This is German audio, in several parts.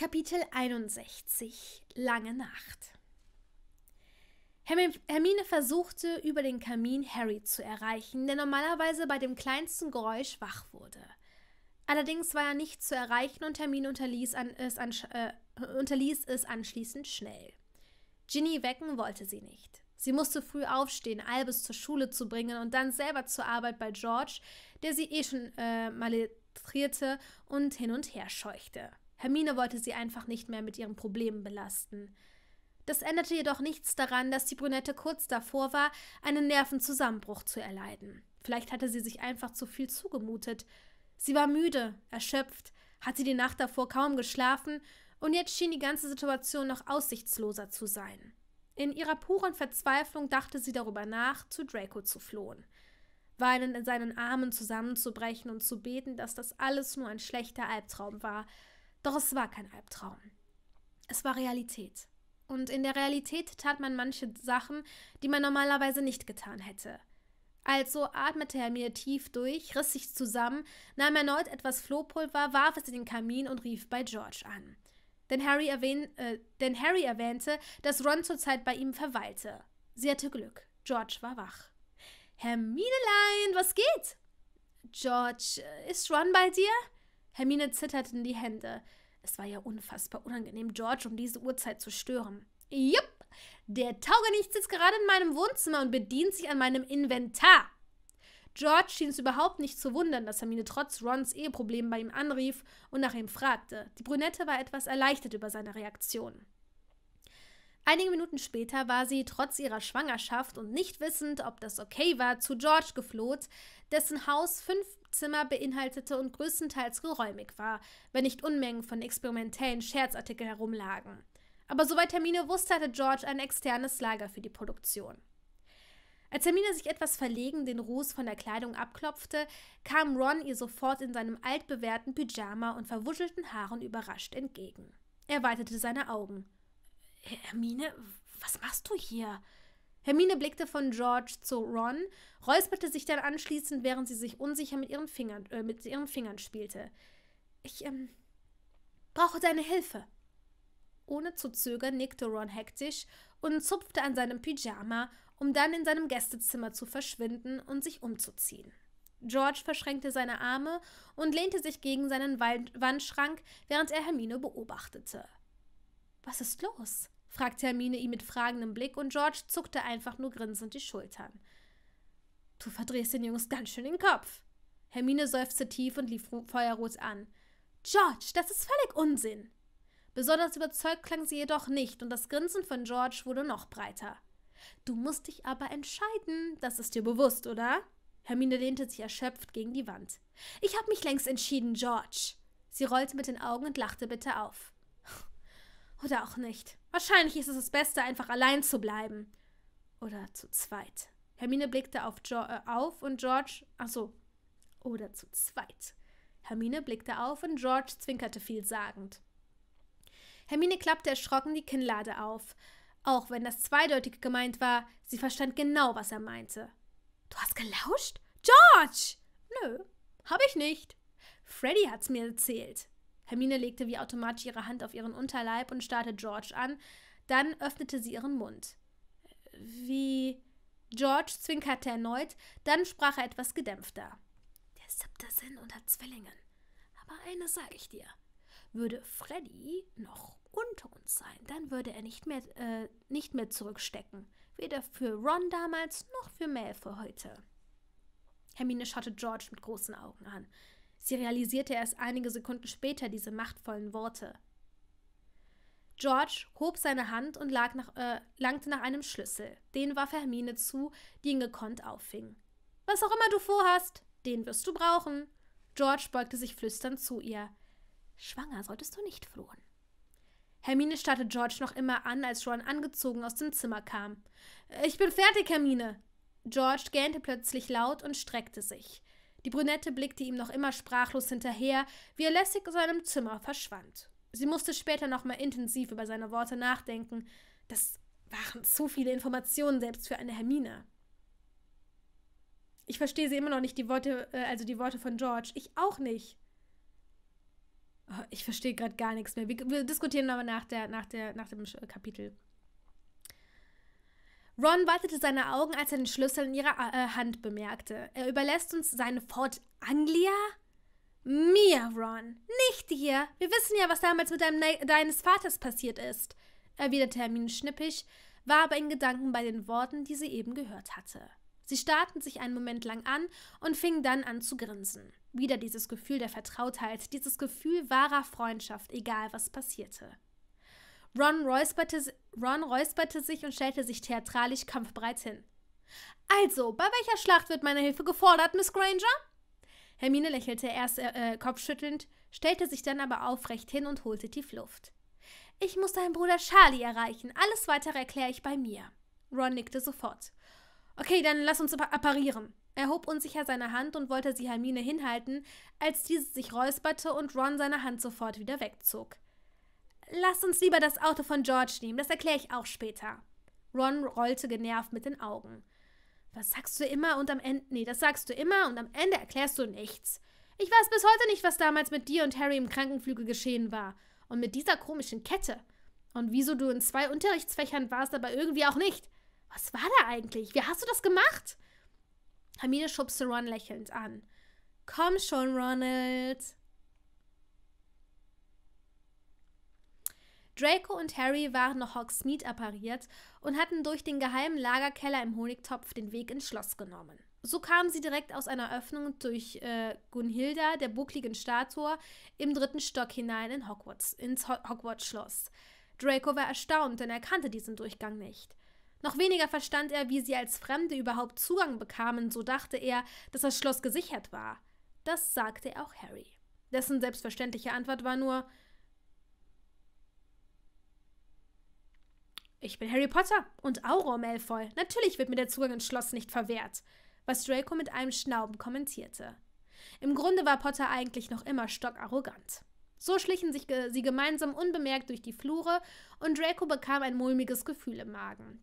Kapitel 61 Lange Nacht Hermine versuchte, über den Kamin Harry zu erreichen, der normalerweise bei dem kleinsten Geräusch wach wurde. Allerdings war er nicht zu erreichen und Hermine unterließ, an, es, an, äh, unterließ es anschließend schnell. Ginny wecken wollte sie nicht. Sie musste früh aufstehen, Albus zur Schule zu bringen und dann selber zur Arbeit bei George, der sie eh schon äh, maletrierte und hin und her scheuchte. Hermine wollte sie einfach nicht mehr mit ihren Problemen belasten. Das änderte jedoch nichts daran, dass die Brünette kurz davor war, einen Nervenzusammenbruch zu erleiden. Vielleicht hatte sie sich einfach zu viel zugemutet. Sie war müde, erschöpft, hatte die Nacht davor kaum geschlafen und jetzt schien die ganze Situation noch aussichtsloser zu sein. In ihrer puren Verzweiflung dachte sie darüber nach, zu Draco zu flohen. Weinend in seinen Armen zusammenzubrechen und zu beten, dass das alles nur ein schlechter Albtraum war, doch es war kein Albtraum. Es war Realität. Und in der Realität tat man manche Sachen, die man normalerweise nicht getan hätte. Also atmete er mir tief durch, riss sich zusammen, nahm erneut etwas Flohpulver, warf es in den Kamin und rief bei George an. Denn Harry, erwähn, äh, denn Harry erwähnte, dass Ron zurzeit bei ihm verweilte. Sie hatte Glück. George war wach. Herminelein, was geht? George, äh, ist Ron bei dir? Hermine zitterte in die Hände. Es war ja unfassbar unangenehm, George um diese Uhrzeit zu stören. Jupp, der Taugenicht sitzt gerade in meinem Wohnzimmer und bedient sich an meinem Inventar. George schien es überhaupt nicht zu wundern, dass Hermine trotz Rons Eheproblemen bei ihm anrief und nach ihm fragte. Die Brünette war etwas erleichtert über seine Reaktion. Einige Minuten später war sie, trotz ihrer Schwangerschaft und nicht wissend, ob das okay war, zu George gefloht, dessen Haus fünf Zimmer beinhaltete und größtenteils geräumig war, wenn nicht Unmengen von experimentellen Scherzartikeln herumlagen. Aber soweit Hermine wusste, hatte George ein externes Lager für die Produktion. Als Hermine sich etwas verlegen den Ruß von der Kleidung abklopfte, kam Ron ihr sofort in seinem altbewährten Pyjama und verwuschelten Haaren überrascht entgegen. Er weitete seine Augen. Hermine, was machst du hier? Hermine blickte von George zu Ron, räusperte sich dann anschließend, während sie sich unsicher mit ihren Fingern, äh, mit ihren Fingern spielte. Ich ähm, brauche deine Hilfe. Ohne zu zögern nickte Ron hektisch und zupfte an seinem Pyjama, um dann in seinem Gästezimmer zu verschwinden und sich umzuziehen. George verschränkte seine Arme und lehnte sich gegen seinen Wand Wandschrank, während er Hermine beobachtete. Was ist los? fragte Hermine ihn mit fragendem Blick und George zuckte einfach nur grinsend die Schultern. Du verdrehst den Jungs ganz schön den Kopf. Hermine seufzte tief und lief feuerrot an. George, das ist völlig Unsinn. Besonders überzeugt klang sie jedoch nicht und das Grinsen von George wurde noch breiter. Du musst dich aber entscheiden, das ist dir bewusst, oder? Hermine lehnte sich erschöpft gegen die Wand. Ich habe mich längst entschieden, George. Sie rollte mit den Augen und lachte bitter auf. Oder auch nicht. Wahrscheinlich ist es das Beste, einfach allein zu bleiben. Oder zu zweit. Hermine blickte auf, jo äh, auf und George. Achso. Oder zu zweit. Hermine blickte auf und George zwinkerte vielsagend. Hermine klappte erschrocken die Kinnlade auf. Auch wenn das zweideutig gemeint war, sie verstand genau, was er meinte. Du hast gelauscht? George! Nö, hab ich nicht. Freddy hat's mir erzählt. Hermine legte wie automatisch ihre Hand auf ihren Unterleib und starrte George an. Dann öffnete sie ihren Mund. Wie. George zwinkerte erneut, dann sprach er etwas gedämpfter. Der siebte Sinn unter Zwillingen. Aber eines sage ich dir. Würde Freddy noch unter uns sein, dann würde er nicht mehr, äh, nicht mehr zurückstecken. Weder für Ron damals noch für Mel für heute. Hermine schaute George mit großen Augen an. Sie realisierte erst einige Sekunden später diese machtvollen Worte. George hob seine Hand und nach, äh, langte nach einem Schlüssel. Den warf Hermine zu, die ihn gekonnt auffing. Was auch immer du vorhast, den wirst du brauchen. George beugte sich flüsternd zu ihr. Schwanger solltest du nicht flohen. Hermine starrte George noch immer an, als Ron angezogen aus dem Zimmer kam. Äh, ich bin fertig, Hermine. George gähnte plötzlich laut und streckte sich. Die Brünette blickte ihm noch immer sprachlos hinterher, wie er lässig in seinem Zimmer verschwand. Sie musste später nochmal intensiv über seine Worte nachdenken. Das waren zu viele Informationen, selbst für eine Hermine. Ich verstehe sie immer noch nicht, die Worte, äh, also die Worte von George. Ich auch nicht. Oh, ich verstehe gerade gar nichts mehr. Wir, wir diskutieren aber nach, der, nach, der, nach dem Kapitel. Ron wartete seine Augen, als er den Schlüssel in ihrer äh, Hand bemerkte. Er überlässt uns seine Fort Anglia? Mir, Ron, nicht dir. Wir wissen ja, was damals mit deinem, deines Vaters passiert ist, erwiderte Hermine schnippisch, war aber in Gedanken bei den Worten, die sie eben gehört hatte. Sie starrten sich einen Moment lang an und fingen dann an zu grinsen. Wieder dieses Gefühl der Vertrautheit, dieses Gefühl wahrer Freundschaft, egal was passierte. Ron räusperte Ron räusperte sich und stellte sich theatralisch kampfbereit hin. Also, bei welcher Schlacht wird meine Hilfe gefordert, Miss Granger? Hermine lächelte erst äh, äh, kopfschüttelnd, stellte sich dann aber aufrecht hin und holte tief Luft. Ich muss deinen Bruder Charlie erreichen. Alles weitere erkläre ich bei mir. Ron nickte sofort. Okay, dann lass uns apparieren. Er hob unsicher seine Hand und wollte sie Hermine hinhalten, als diese sich räusperte und Ron seine Hand sofort wieder wegzog lasst uns lieber das Auto von George nehmen, das erkläre ich auch später. Ron rollte genervt mit den Augen. Was sagst du immer und am Ende. Nee, das sagst du immer und am Ende erklärst du nichts. Ich weiß bis heute nicht, was damals mit dir und Harry im Krankenflügel geschehen war. Und mit dieser komischen Kette. Und wieso du in zwei Unterrichtsfächern warst, aber irgendwie auch nicht. Was war da eigentlich? Wie hast du das gemacht? Hermine schubste Ron lächelnd an. Komm schon, Ronald. Draco und Harry waren noch Hogsmeade appariert und hatten durch den geheimen Lagerkeller im Honigtopf den Weg ins Schloss genommen. So kamen sie direkt aus einer Öffnung durch äh, Gunhilda, der buckligen Statue, im dritten Stock hinein in Hogwarts, ins Ho Hogwarts-Schloss. Draco war erstaunt, denn er kannte diesen Durchgang nicht. Noch weniger verstand er, wie sie als Fremde überhaupt Zugang bekamen, so dachte er, dass das Schloss gesichert war. Das sagte auch Harry. Dessen selbstverständliche Antwort war nur, Ich bin Harry Potter und Auror Malfoy. Natürlich wird mir der Zugang ins Schloss nicht verwehrt, was Draco mit einem Schnauben kommentierte. Im Grunde war Potter eigentlich noch immer stockarrogant. So schlichen sich ge sie gemeinsam unbemerkt durch die Flure und Draco bekam ein mulmiges Gefühl im Magen.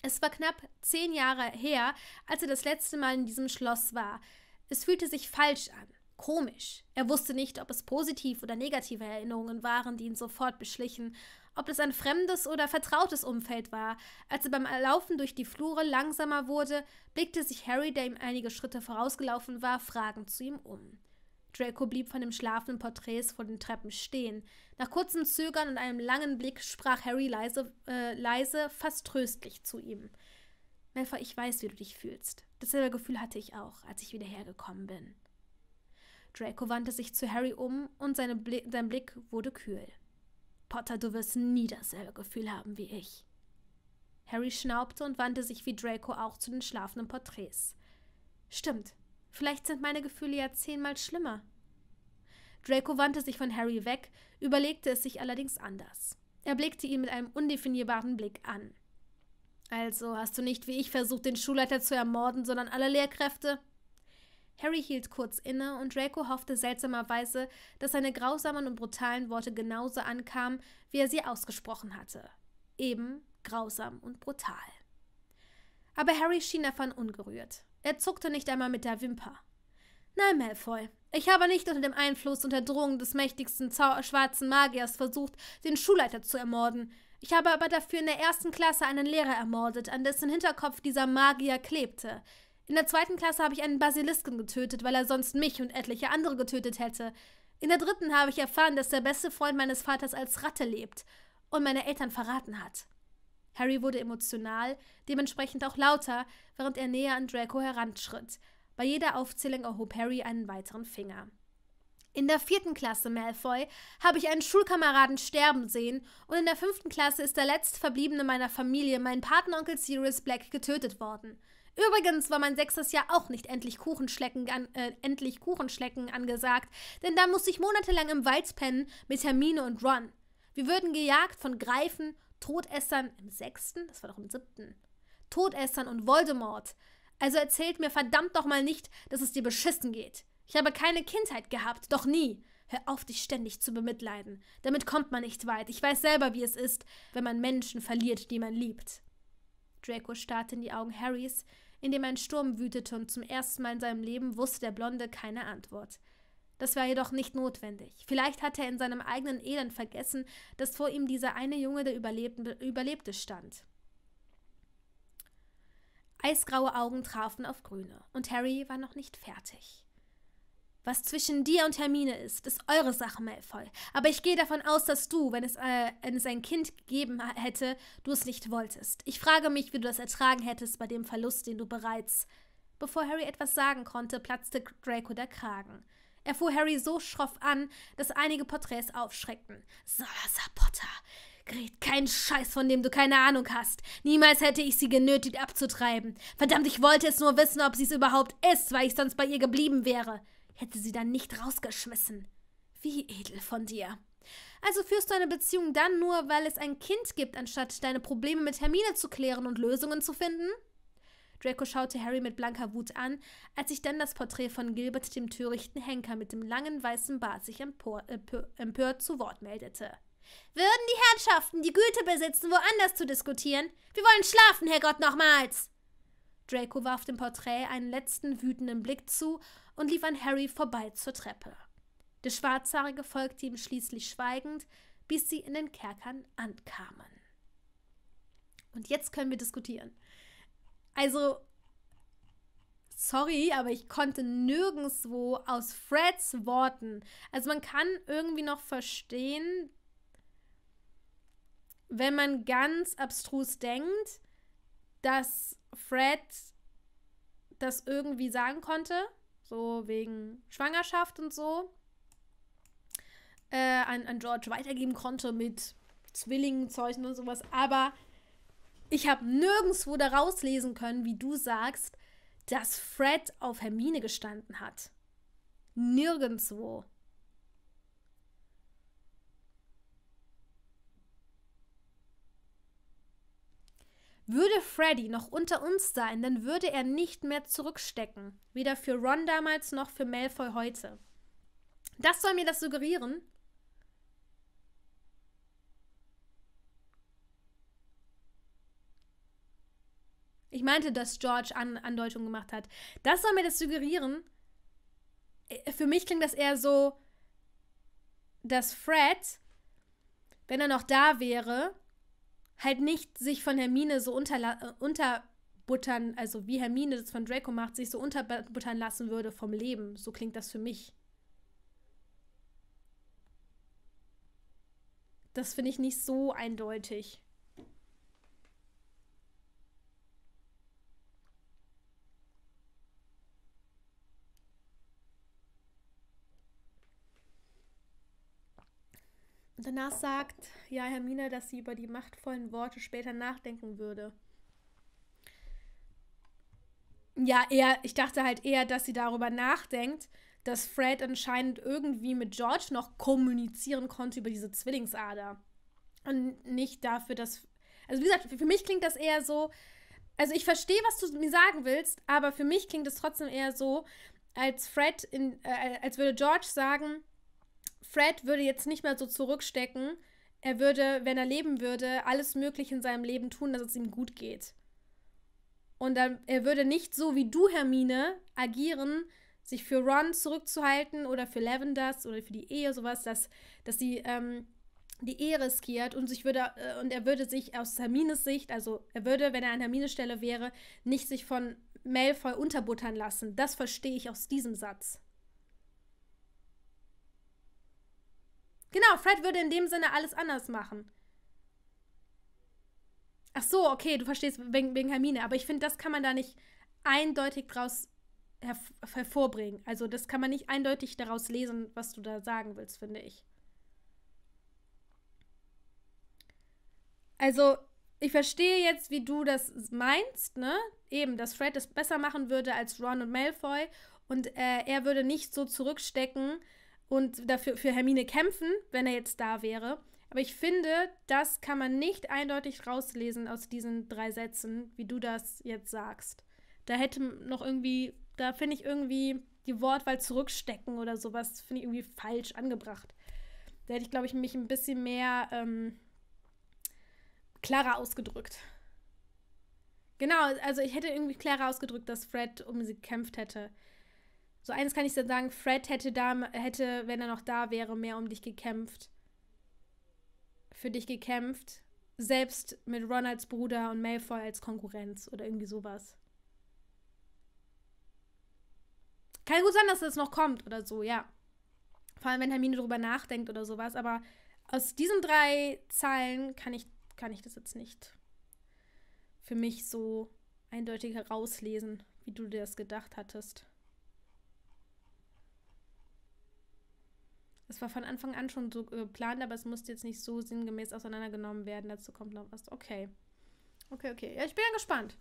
Es war knapp zehn Jahre her, als er das letzte Mal in diesem Schloss war. Es fühlte sich falsch an, komisch. Er wusste nicht, ob es positiv oder negative Erinnerungen waren, die ihn sofort beschlichen, ob es ein fremdes oder vertrautes Umfeld war. Als er beim Laufen durch die Flure langsamer wurde, blickte sich Harry, der ihm einige Schritte vorausgelaufen war, fragend zu ihm um. Draco blieb von dem schlafenden Porträts vor den Treppen stehen. Nach kurzem Zögern und einem langen Blick sprach Harry leise, äh, leise fast tröstlich zu ihm. Melfa, ich weiß, wie du dich fühlst. Dasselbe Gefühl hatte ich auch, als ich wieder hergekommen bin. Draco wandte sich zu Harry um und Bli sein Blick wurde kühl. Potter, du wirst nie dasselbe Gefühl haben wie ich. Harry schnaubte und wandte sich wie Draco auch zu den schlafenden Porträts. Stimmt, vielleicht sind meine Gefühle ja zehnmal schlimmer. Draco wandte sich von Harry weg, überlegte es sich allerdings anders. Er blickte ihn mit einem undefinierbaren Blick an. Also hast du nicht wie ich versucht, den Schulleiter zu ermorden, sondern alle Lehrkräfte? Harry hielt kurz inne und Draco hoffte seltsamerweise, dass seine grausamen und brutalen Worte genauso ankamen, wie er sie ausgesprochen hatte. Eben grausam und brutal. Aber Harry schien davon ungerührt. Er zuckte nicht einmal mit der Wimper. Nein, Malfoy, ich habe nicht unter dem Einfluss und der Drohung des mächtigsten Zau schwarzen Magiers versucht, den Schulleiter zu ermorden. Ich habe aber dafür in der ersten Klasse einen Lehrer ermordet, an dessen Hinterkopf dieser Magier klebte. In der zweiten Klasse habe ich einen Basilisken getötet, weil er sonst mich und etliche andere getötet hätte. In der dritten habe ich erfahren, dass der beste Freund meines Vaters als Ratte lebt und meine Eltern verraten hat. Harry wurde emotional, dementsprechend auch lauter, während er näher an Draco heranschritt. Bei jeder Aufzählung erhob Harry einen weiteren Finger. In der vierten Klasse, Malfoy, habe ich einen Schulkameraden sterben sehen und in der fünften Klasse ist der letztverbliebene meiner Familie, mein Patenonkel Sirius Black, getötet worden. Übrigens war mein sechstes Jahr auch nicht endlich Kuchenschlecken, an, äh, endlich Kuchenschlecken angesagt, denn da musste ich monatelang im Wald pennen mit Hermine und Ron. Wir würden gejagt von Greifen, Todessern im sechsten, das war doch im siebten, Todessern und Voldemort. Also erzählt mir verdammt doch mal nicht, dass es dir beschissen geht. Ich habe keine Kindheit gehabt, doch nie. Hör auf, dich ständig zu bemitleiden. Damit kommt man nicht weit. Ich weiß selber, wie es ist, wenn man Menschen verliert, die man liebt. Draco starrte in die Augen Harrys, in dem ein Sturm wütete und zum ersten Mal in seinem Leben wusste der Blonde keine Antwort. Das war jedoch nicht notwendig. Vielleicht hatte er in seinem eigenen Elend vergessen, dass vor ihm dieser eine Junge, der Überlebte, stand. Eisgraue Augen trafen auf grüne, und Harry war noch nicht fertig. Was zwischen dir und Hermine ist, ist eure Sache, Malfoy. Aber ich gehe davon aus, dass du, wenn es, äh, wenn es ein Kind gegeben hätte, du es nicht wolltest. Ich frage mich, wie du das ertragen hättest bei dem Verlust, den du bereits... Bevor Harry etwas sagen konnte, platzte Draco der Kragen. Er fuhr Harry so schroff an, dass einige Porträts aufschreckten. Salazar Potter, Gret, kein Scheiß, von dem du keine Ahnung hast. Niemals hätte ich sie genötigt abzutreiben. Verdammt, ich wollte es nur wissen, ob sie es überhaupt ist, weil ich sonst bei ihr geblieben wäre hätte sie dann nicht rausgeschmissen. Wie edel von dir. Also führst du eine Beziehung dann nur, weil es ein Kind gibt, anstatt deine Probleme mit Hermine zu klären und Lösungen zu finden? Draco schaute Harry mit blanker Wut an, als sich dann das Porträt von Gilbert, dem törichten Henker mit dem langen weißen Bart, sich empor, empör, äh, empört zu Wort meldete. Würden die Herrschaften die Güte besitzen, woanders zu diskutieren? Wir wollen schlafen, Herrgott, nochmals! Draco warf dem Porträt einen letzten wütenden Blick zu und lief an Harry vorbei zur Treppe. Der Schwarzhaarige folgte ihm schließlich schweigend, bis sie in den Kerkern ankamen. Und jetzt können wir diskutieren. Also, sorry, aber ich konnte nirgendwo aus Freds Worten. Also man kann irgendwie noch verstehen, wenn man ganz abstrus denkt, dass Fred das irgendwie sagen konnte, so wegen Schwangerschaft und so, äh, an, an George weitergeben konnte mit Zwillingen, und sowas. Aber ich habe nirgendwo daraus lesen können, wie du sagst, dass Fred auf Hermine gestanden hat. Nirgendwo. Würde Freddy noch unter uns sein, dann würde er nicht mehr zurückstecken. Weder für Ron damals noch für Malfoy heute. Das soll mir das suggerieren. Ich meinte, dass George An Andeutung gemacht hat. Das soll mir das suggerieren. Äh, für mich klingt das eher so, dass Fred, wenn er noch da wäre, halt nicht sich von Hermine so unter, äh, unterbuttern, also wie Hermine das von Draco macht, sich so unterbuttern lassen würde vom Leben. So klingt das für mich. Das finde ich nicht so eindeutig. danach sagt ja Hermine, dass sie über die machtvollen Worte später nachdenken würde. Ja, eher, ich dachte halt eher, dass sie darüber nachdenkt, dass Fred anscheinend irgendwie mit George noch kommunizieren konnte über diese Zwillingsader. Und nicht dafür, dass. Also, wie gesagt, für mich klingt das eher so. Also, ich verstehe, was du mir sagen willst, aber für mich klingt es trotzdem eher so, als Fred, in, äh, als würde George sagen, Fred würde jetzt nicht mehr so zurückstecken. Er würde, wenn er leben würde, alles Mögliche in seinem Leben tun, dass es ihm gut geht. Und er, er würde nicht so wie du, Hermine, agieren, sich für Ron zurückzuhalten oder für Lavenders oder für die Ehe, sowas, dass, dass sie ähm, die Ehe riskiert und sich würde äh, und er würde sich aus Hermines Sicht, also er würde, wenn er an Hermines Stelle wäre, nicht sich von Malfoy unterbuttern lassen. Das verstehe ich aus diesem Satz. Genau, Fred würde in dem Sinne alles anders machen. Ach so, okay, du verstehst wegen, wegen Hermine, aber ich finde, das kann man da nicht eindeutig draus hervorbringen. Also das kann man nicht eindeutig daraus lesen, was du da sagen willst, finde ich. Also ich verstehe jetzt, wie du das meinst, ne? Eben, dass Fred es besser machen würde als Ron und Malfoy und äh, er würde nicht so zurückstecken, und dafür für Hermine kämpfen, wenn er jetzt da wäre. Aber ich finde, das kann man nicht eindeutig rauslesen aus diesen drei Sätzen, wie du das jetzt sagst. Da hätte noch irgendwie, da finde ich irgendwie die Wortwahl zurückstecken oder sowas, finde ich irgendwie falsch angebracht. Da hätte ich, glaube ich, mich ein bisschen mehr ähm, klarer ausgedrückt. Genau, also ich hätte irgendwie klarer ausgedrückt, dass Fred um sie gekämpft hätte. So eines kann ich dir sagen, Fred hätte da, hätte, wenn er noch da wäre, mehr um dich gekämpft. Für dich gekämpft. Selbst mit Ron als Bruder und Malfoy als Konkurrenz oder irgendwie sowas. Kann gut sein, dass das noch kommt oder so, ja. Vor allem, wenn Hermine drüber nachdenkt oder sowas. Aber aus diesen drei Zeilen kann ich, kann ich das jetzt nicht für mich so eindeutig herauslesen, wie du dir das gedacht hattest. Das war von Anfang an schon so geplant, aber es musste jetzt nicht so sinngemäß auseinandergenommen werden. Dazu kommt noch was. Okay. Okay, okay. Ja, ich bin ja gespannt.